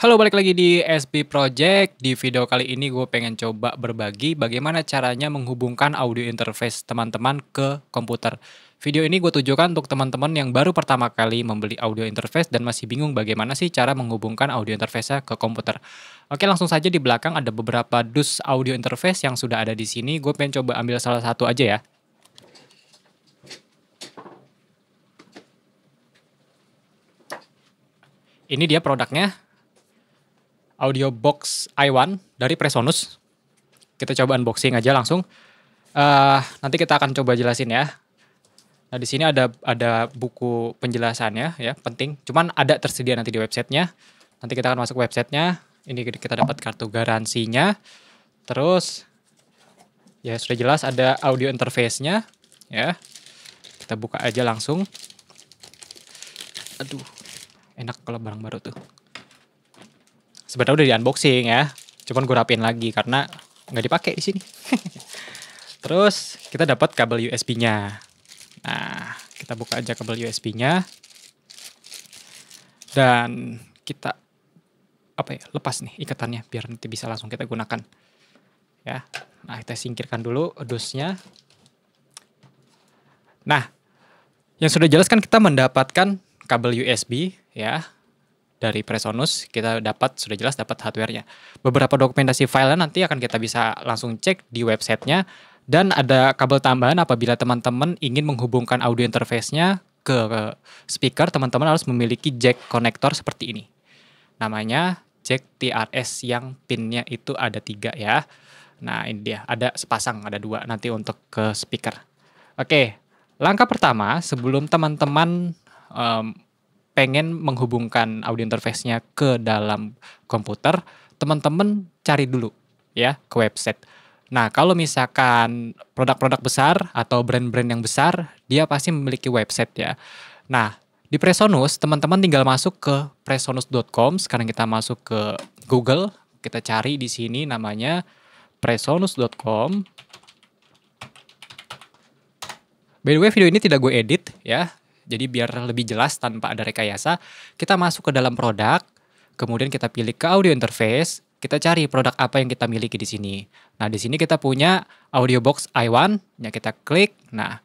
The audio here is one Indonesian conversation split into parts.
Halo, balik lagi di SB Project. Di video kali ini gue pengen coba berbagi bagaimana caranya menghubungkan audio interface teman-teman ke komputer. Video ini gue tujukan untuk teman-teman yang baru pertama kali membeli audio interface dan masih bingung bagaimana sih cara menghubungkan audio interface ke komputer. Oke, langsung saja di belakang ada beberapa dus audio interface yang sudah ada di sini. Gue pengen coba ambil salah satu aja ya. Ini dia produknya audio box i1 dari Presonus. Kita coba unboxing aja langsung. Uh, nanti kita akan coba jelasin ya. Nah di sini ada ada buku penjelasannya ya penting. Cuman ada tersedia nanti di websitenya. Nanti kita akan masuk websitenya. Ini kita dapat kartu garansinya. Terus ya sudah jelas ada audio interface-nya ya. Kita buka aja langsung. Aduh, enak kalau barang baru tuh. Sebenarnya udah di unboxing ya. Cuman gue rapin lagi karena nggak dipakai di sini. Terus kita dapat kabel USB-nya. Nah, kita buka aja kabel USB-nya. Dan kita apa ya? Lepas nih ikatannya biar nanti bisa langsung kita gunakan. Ya. Nah, kita singkirkan dulu dusnya Nah, yang sudah jelas kan kita mendapatkan kabel USB ya dari Presonus kita dapat sudah jelas dapat hardwarenya. Beberapa dokumentasi file nanti akan kita bisa langsung cek di websitenya dan ada kabel tambahan apabila teman-teman ingin menghubungkan audio interface-nya ke speaker, teman-teman harus memiliki jack konektor seperti ini. Namanya jack TRS yang pinnya itu ada tiga ya. Nah ini dia, ada sepasang, ada dua nanti untuk ke speaker. Oke, langkah pertama sebelum teman-teman pengen menghubungkan audio interface-nya ke dalam komputer, teman-teman cari dulu ya ke website. Nah, kalau misalkan produk-produk besar atau brand-brand yang besar, dia pasti memiliki website ya. Nah, di Presonus, teman-teman tinggal masuk ke presonus.com. Sekarang kita masuk ke Google, kita cari di sini namanya presonus.com. By the way, video ini tidak gue edit ya. Jadi biar lebih jelas tanpa ada rekayasa, kita masuk ke dalam produk, kemudian kita pilih ke audio interface, kita cari produk apa yang kita miliki di sini. Nah, di sini kita punya audio box i1, ya kita klik. Nah,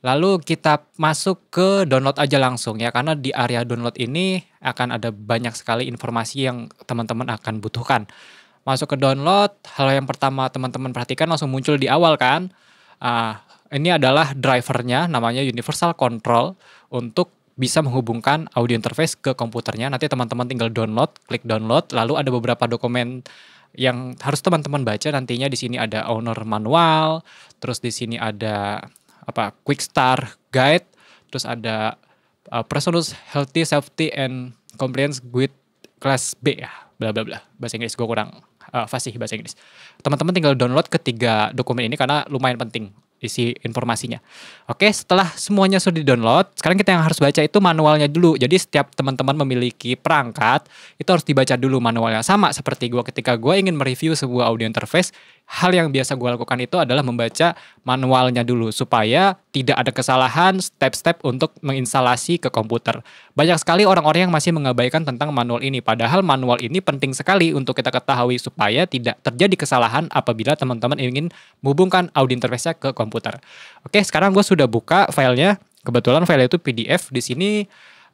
lalu kita masuk ke download aja langsung ya karena di area download ini akan ada banyak sekali informasi yang teman-teman akan butuhkan. Masuk ke download, hal yang pertama teman-teman perhatikan langsung muncul di awal kan. Uh, ini adalah drivernya, namanya Universal Control untuk bisa menghubungkan audio interface ke komputernya. Nanti teman-teman tinggal download, klik download, lalu ada beberapa dokumen yang harus teman-teman baca nantinya di sini ada owner manual, terus di sini ada apa quick start guide, terus ada uh, personal healthy safety and compliance with Class B ya, bla bla bla. Bahasa Inggris gue kurang uh, fasih bahasa Inggris. Teman-teman tinggal download ketiga dokumen ini karena lumayan penting isi informasinya. Oke, setelah semuanya sudah di-download, sekarang kita yang harus baca itu manualnya dulu. Jadi setiap teman-teman memiliki perangkat, itu harus dibaca dulu manualnya. Sama seperti gue ketika gue ingin mereview sebuah audio interface, hal yang biasa gue lakukan itu adalah membaca manualnya dulu supaya tidak ada kesalahan step-step untuk menginstalasi ke komputer. Banyak sekali orang-orang yang masih mengabaikan tentang manual ini padahal manual ini penting sekali untuk kita ketahui supaya tidak terjadi kesalahan apabila teman-teman ingin menghubungkan audio interface-nya ke komputer. Oke, sekarang gue sudah buka filenya. Kebetulan file itu PDF di sini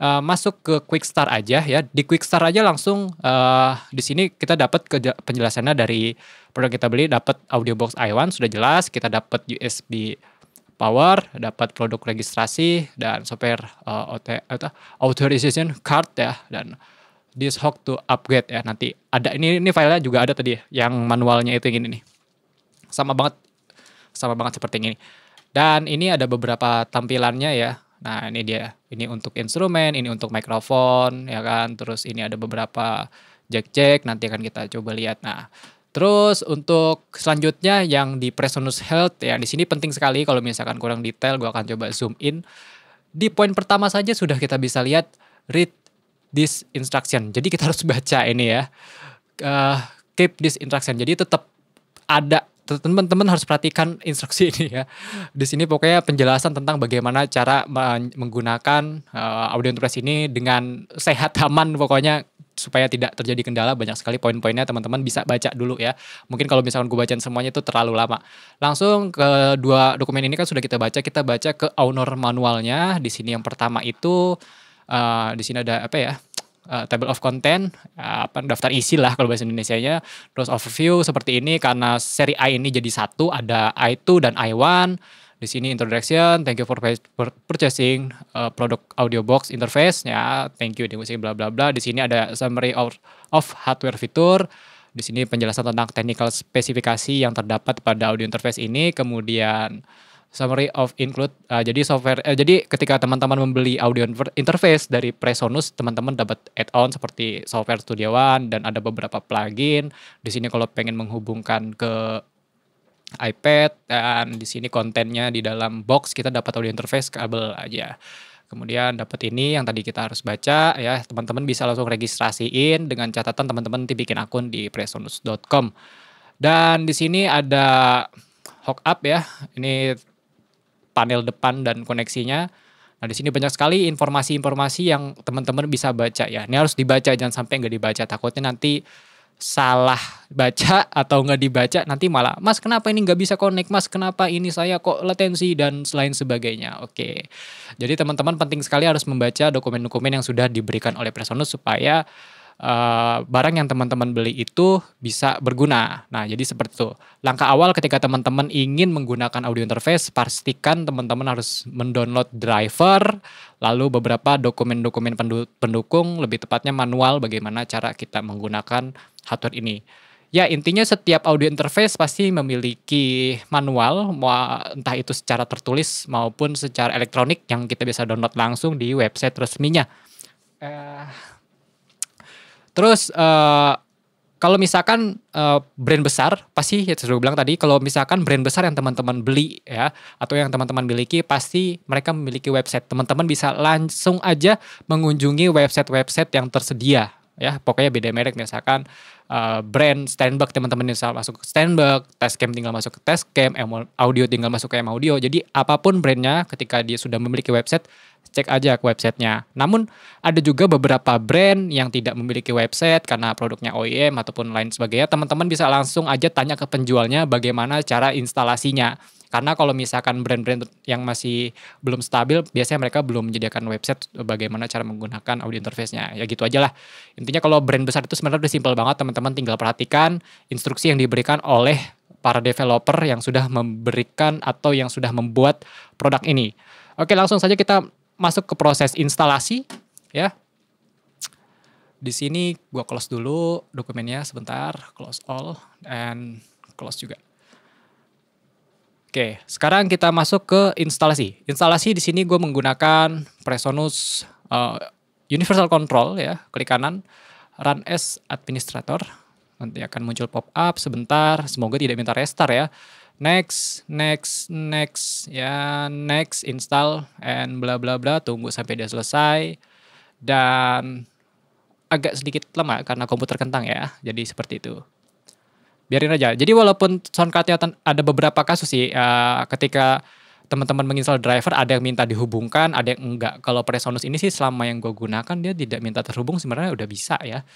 uh, masuk ke quick start aja ya. Di quick start aja langsung uh, di sini kita dapat penjelasannya dari produk kita beli dapat audio box i1 sudah jelas, kita dapat USB power, dapat produk registrasi dan software uh, auto, atau authorization card ya dan this hook to upgrade ya nanti ada ini ini filenya juga ada tadi yang manualnya itu yang ini nih sama banget sama banget seperti ini dan ini ada beberapa tampilannya ya Nah, ini dia. Ini untuk instrumen, ini untuk mikrofon, ya kan. Terus ini ada beberapa jack-jack, nanti akan kita coba lihat. Nah, Terus untuk selanjutnya yang di Presonus Health ya di sini penting sekali kalau misalkan kurang detail gua akan coba zoom in. Di poin pertama saja sudah kita bisa lihat read this instruction. Jadi kita harus baca ini ya. Uh, keep this instruction. Jadi tetap ada teman-teman harus perhatikan instruksi ini ya. Di sini pokoknya penjelasan tentang bagaimana cara menggunakan uh, audio interface ini dengan sehat aman pokoknya supaya tidak terjadi kendala banyak sekali poin-poinnya teman-teman bisa baca dulu ya. Mungkin kalau misalkan gue bacain semuanya itu terlalu lama. Langsung ke dua dokumen ini kan sudah kita baca, kita baca ke owner manualnya. Di sini yang pertama itu uh, di sini ada apa ya? uh, table of content, uh, daftar isi lah kalau bahasa Indonesia-nya, terus overview seperti ini karena seri I ini jadi satu, ada I2 dan I1. Di sini introduction, thank you for purchasing uh, produk audio box interface ya, thank you di musik bla bla bla. Di sini ada summary of, of hardware fitur. Di sini penjelasan tentang technical spesifikasi yang terdapat pada audio interface ini, kemudian summary of include uh, jadi software eh, jadi ketika teman-teman membeli audio interface dari Presonus teman-teman dapat add-on seperti software Studio One dan ada beberapa plugin di sini kalau pengen menghubungkan ke iPad dan di sini kontennya di dalam box kita dapat audio interface kabel aja kemudian dapat ini yang tadi kita harus baca ya teman-teman bisa langsung registrasiin dengan catatan teman-teman nanti bikin akun di presonus.com dan di sini ada hook up ya ini panel depan dan koneksinya. Nah, di sini banyak sekali informasi-informasi yang teman-teman bisa baca ya. Ini harus dibaca, jangan sampai nggak dibaca. Takutnya nanti salah baca atau nggak dibaca, nanti malah, mas kenapa ini nggak bisa connect, mas kenapa ini saya kok latensi, dan selain sebagainya. Oke, jadi teman-teman penting sekali harus membaca dokumen-dokumen yang sudah diberikan oleh Presonus supaya Eh, barang yang teman-teman beli itu bisa berguna. Nah, jadi seperti itu. Langkah awal ketika teman-teman ingin menggunakan audio interface, pastikan teman-teman harus mendownload driver, lalu beberapa dokumen-dokumen pendukung, lebih tepatnya manual bagaimana cara kita menggunakan hardware ini. Ya, intinya setiap audio interface pasti memiliki manual, entah itu secara tertulis maupun secara elektronik yang kita bisa download langsung di website resminya. Uh, Terus uh, kalau misalkan uh, brand besar pasti ya sudah bilang tadi kalau misalkan brand besar yang teman-teman beli ya atau yang teman-teman miliki pasti mereka memiliki website. Teman-teman bisa langsung aja mengunjungi website-website yang tersedia ya pokoknya beda merek misalkan uh, brand Steinberg teman-teman bisa masuk ke Steinberg, Tascam tinggal masuk ke Tascam, audio tinggal masuk ke audio. Jadi apapun brandnya ketika dia sudah memiliki website cek aja ke websitenya. Namun ada juga beberapa brand yang tidak memiliki website karena produknya OEM ataupun lain sebagainya. Teman-teman bisa langsung aja tanya ke penjualnya bagaimana cara instalasinya. Karena kalau misalkan brand-brand yang masih belum stabil, biasanya mereka belum menyediakan website bagaimana cara menggunakan audio interface-nya. Ya gitu aja lah. Intinya kalau brand besar itu sebenarnya udah simpel banget, teman-teman tinggal perhatikan instruksi yang diberikan oleh para developer yang sudah memberikan atau yang sudah membuat produk ini. Oke, langsung saja kita masuk ke proses instalasi ya. Di sini gua close dulu dokumennya sebentar, close all and close juga. Oke, sekarang kita masuk ke instalasi. Instalasi di sini gue menggunakan Presonus uh, Universal Control ya, klik kanan, Run as Administrator. Nanti akan muncul pop-up sebentar, semoga tidak minta restart ya next, next, next, ya next install and bla bla bla tunggu sampai dia selesai dan agak sedikit lemah karena komputer kentang ya, jadi seperti itu. Biarin aja. Jadi walaupun soundcardnya ada beberapa kasus sih, uh, ketika teman-teman menginstal driver ada yang minta dihubungkan, ada yang enggak. Kalau Presonus ini sih selama yang gue gunakan dia tidak minta terhubung sebenarnya udah bisa ya.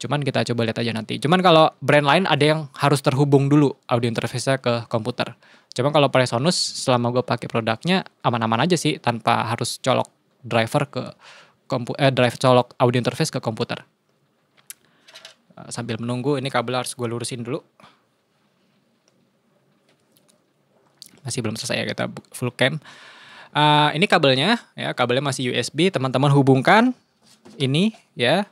Cuman kita coba lihat aja nanti. Cuman kalau brand lain ada yang harus terhubung dulu audio interface-nya ke komputer. Cuman kalau Presonus selama gue pakai produknya aman-aman aja sih tanpa harus colok driver ke kompu eh, drive colok audio interface ke komputer. Eh, sambil menunggu ini kabel harus gue lurusin dulu. masih belum selesai ya kita full cam. Uh, ini kabelnya ya, kabelnya masih USB. Teman-teman hubungkan ini ya.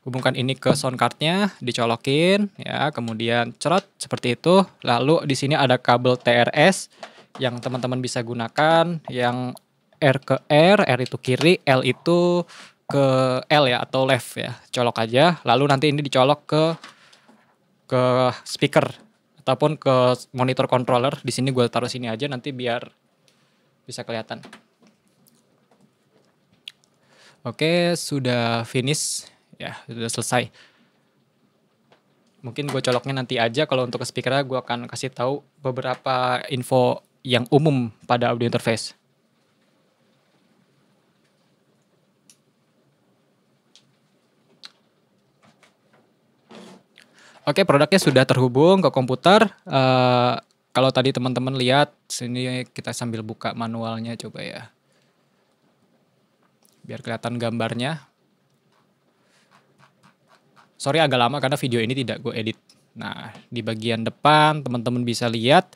Hubungkan ini ke sound cardnya, dicolokin ya, kemudian cerot seperti itu. Lalu di sini ada kabel TRS yang teman-teman bisa gunakan yang R ke R, R itu kiri, L itu ke L ya atau left ya. Colok aja, lalu nanti ini dicolok ke ke speaker ataupun ke monitor controller. Di sini gue taruh sini aja nanti biar bisa kelihatan. Oke, sudah finish. Ya, sudah selesai. Mungkin gue coloknya nanti aja. Kalau untuk speaker gue akan kasih tahu beberapa info yang umum pada audio interface. Oke, produknya sudah terhubung ke komputer. Uh, kalau tadi teman-teman lihat, sini kita sambil buka manualnya coba ya. Biar kelihatan gambarnya. Sorry agak lama karena video ini tidak gue edit. Nah, di bagian depan teman-teman bisa lihat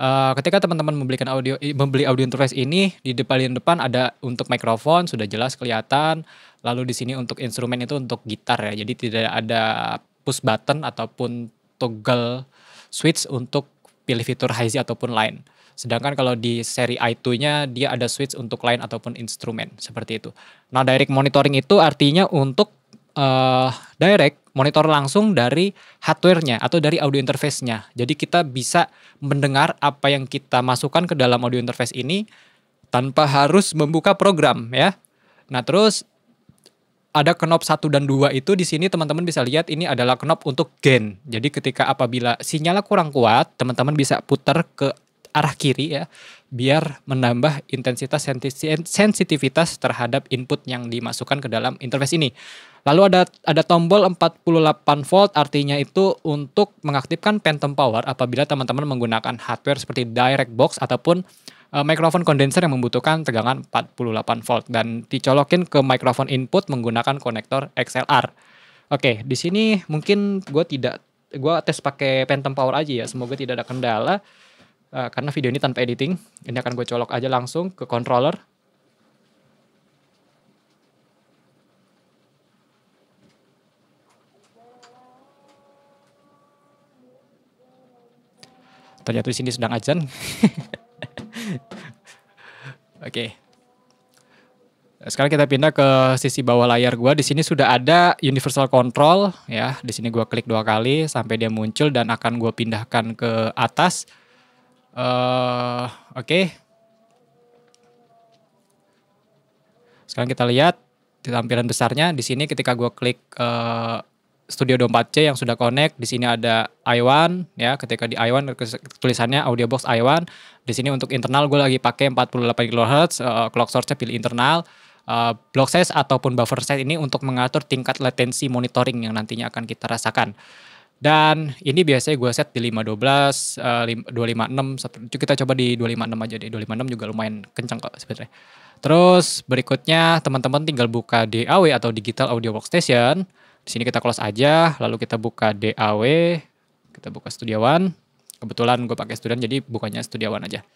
uh, ketika teman-teman membelikan audio membeli audio interface ini di depan depan ada untuk mikrofon sudah jelas kelihatan lalu di sini untuk instrumen itu untuk gitar ya jadi tidak ada push button ataupun toggle switch untuk pilih fitur HiZ z ataupun lain. Sedangkan kalau di seri i2-nya dia ada switch untuk lain ataupun instrumen seperti itu. Nah, direct monitoring itu artinya untuk uh, direct monitor langsung dari hardware-nya atau dari audio interface-nya. Jadi kita bisa mendengar apa yang kita masukkan ke dalam audio interface ini tanpa harus membuka program ya. Nah, terus ada knob 1 dan 2 itu di sini teman-teman bisa lihat ini adalah knob untuk gain. Jadi ketika apabila sinyalnya kurang kuat, teman-teman bisa putar ke arah kiri ya biar menambah intensitas sensitivitas terhadap input yang dimasukkan ke dalam interface ini. Lalu ada ada tombol 48 volt artinya itu untuk mengaktifkan phantom power apabila teman-teman menggunakan hardware seperti direct box ataupun uh, mikrofon kondenser yang membutuhkan tegangan 48 volt dan dicolokin ke microphone input menggunakan konektor XLR. Oke, di sini mungkin gue tidak gue tes pakai Phantom Power aja ya, semoga tidak ada kendala. Uh, karena video ini tanpa editing, ini akan gue colok aja langsung ke controller. Ternyata di sini sedang ajan. Oke. Okay. Sekarang kita pindah ke sisi bawah layar gua. Di sini sudah ada universal control ya. Di sini gua klik dua kali sampai dia muncul dan akan gua pindahkan ke atas. Uh, oke. Okay. Sekarang kita lihat di tampilan besarnya di sini ketika gua klik uh, Studio 24 C yang sudah connect. Di sini ada Iwan ya, ketika di Iwan tulisannya audio box Iwan. Di sini untuk internal gue lagi pakai 48 kHz, uh, clock source pilih internal. Uh, block size ataupun buffer size ini untuk mengatur tingkat latensi monitoring yang nantinya akan kita rasakan. Dan ini biasanya gue set di 512, uh, 256, kita coba di 256 aja deh, 256 juga lumayan kencang kok sebenarnya. Terus berikutnya teman-teman tinggal buka DAW atau Digital Audio Workstation. Di sini kita close aja, lalu kita buka DAW, kita buka studio one Kebetulan gue pakai student jadi bukannya studio one aja.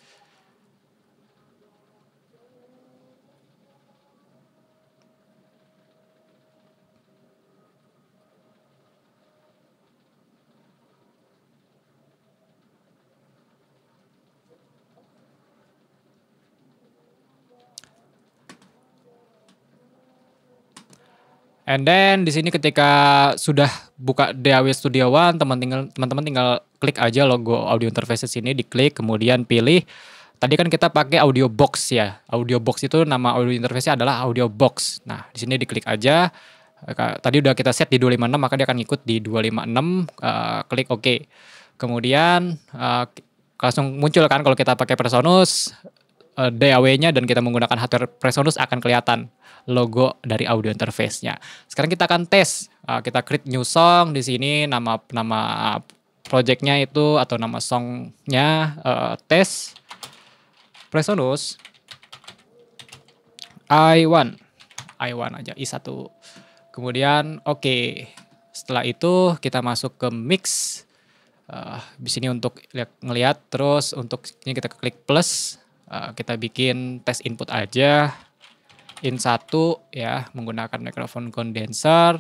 And then di sini ketika sudah buka DAW Studio One, teman tinggal teman-teman tinggal klik aja logo audio interface sini diklik kemudian pilih Tadi kan kita pakai audio box ya. Audio box itu nama audio interface adalah audio box. Nah, di sini diklik aja. Tadi udah kita set di 256, maka dia akan ikut di 256. Uh, eh, klik OK. Kemudian uh, langsung muncul kan kalau kita pakai Personus uh, eh, DAW-nya dan kita menggunakan hardware Presonus akan kelihatan logo dari audio interface-nya. Sekarang kita akan tes. Eh, kita create new song di sini nama nama project-nya itu atau nama song uh, eh, tes Presonus I1 I1 aja I1 kemudian oke okay. setelah itu kita masuk ke mix uh, di sini untuk lihat ngelihat terus untuk ini kita klik plus Eh, kita bikin tes input aja in satu ya menggunakan mikrofon kondenser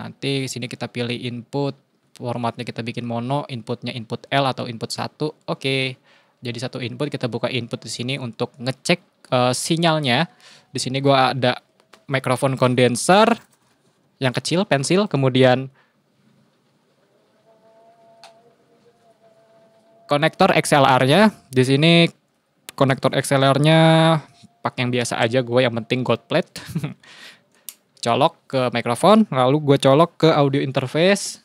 nanti sini kita pilih input formatnya kita bikin mono inputnya input L atau input satu oke okay. jadi satu input kita buka input di sini untuk ngecek uh, sinyalnya di sini gua ada mikrofon kondenser yang kecil pensil kemudian konektor XLR-nya di sini konektor XLR-nya pakai yang biasa aja gue yang penting gold plate. colok ke mikrofon, lalu gue colok ke audio interface.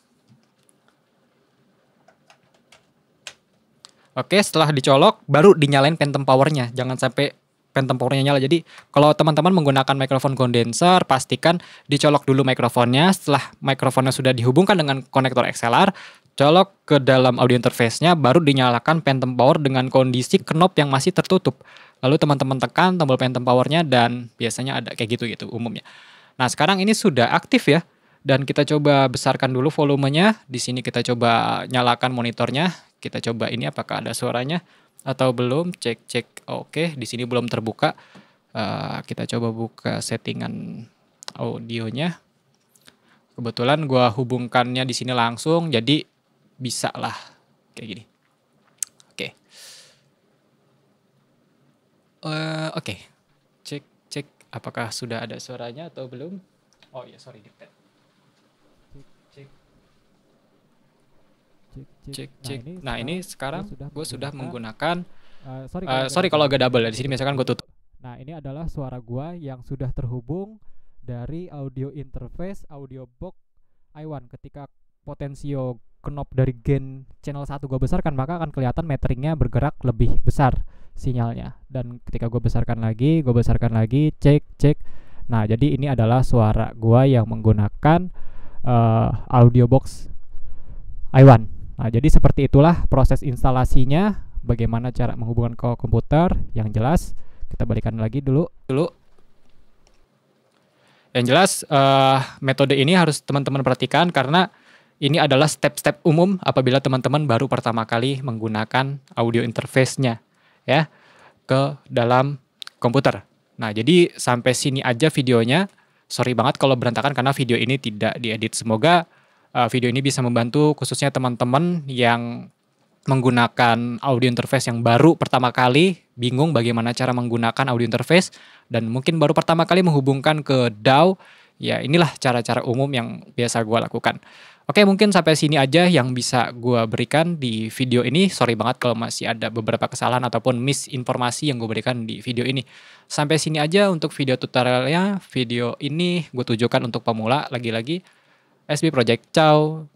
Oke, setelah dicolok, baru dinyalain phantom powernya. Jangan sampai phantom powernya nyala. Jadi kalau teman-teman menggunakan mikrofon kondenser, pastikan dicolok dulu mikrofonnya. Setelah mikrofonnya sudah dihubungkan dengan konektor XLR, colok ke dalam audio interface-nya baru dinyalakan phantom power dengan kondisi knob yang masih tertutup. Lalu teman-teman tekan tombol phantom power-nya dan biasanya ada kayak gitu gitu umumnya. Nah, sekarang ini sudah aktif ya. Dan kita coba besarkan dulu volumenya. Di sini kita coba nyalakan monitornya. Kita coba ini apakah ada suaranya atau belum. Cek cek. Oke, di sini belum terbuka. Uh, kita coba buka settingan audionya. Kebetulan gua hubungkannya di sini langsung. Jadi bisa lah kayak gini. Oke. Okay. Uh, eh, Oke. Okay. Cek cek apakah sudah ada suaranya atau belum? Oh iya, sorry sorry dipet. Cek cek cek. Nah, ini, nah, sekarang gue sudah menggunakan uh, sorry, uh, sorry kalau agak double ya di sini misalkan gue tutup. Nah, ini adalah suara gue yang sudah terhubung dari audio interface audio box i1 ketika potensio knob dari gain channel 1 gue besarkan maka akan kelihatan meteringnya bergerak lebih besar sinyalnya dan ketika gue besarkan lagi gue besarkan lagi cek cek nah jadi ini adalah suara gue yang menggunakan uh, audio box i1 nah jadi seperti itulah proses instalasinya bagaimana cara menghubungkan ke komputer yang jelas kita balikan lagi dulu dulu yang jelas uh, metode ini harus teman-teman perhatikan karena ini adalah step-step umum apabila teman-teman baru pertama kali menggunakan audio interface-nya ya ke dalam komputer. Nah, jadi sampai sini aja videonya. Sorry banget kalau berantakan karena video ini tidak diedit. Semoga uh, video ini bisa membantu khususnya teman-teman yang menggunakan audio interface yang baru pertama kali, bingung bagaimana cara menggunakan audio interface dan mungkin baru pertama kali menghubungkan ke DAW. Ya, inilah cara-cara umum yang biasa gue lakukan. Oke, mungkin sampai sini aja yang bisa gue berikan di video ini. Sorry banget kalau masih ada beberapa kesalahan ataupun misinformasi yang gue berikan di video ini. Sampai sini aja untuk video tutorialnya. Video ini gue tujukan untuk pemula lagi-lagi. SB Project, ciao!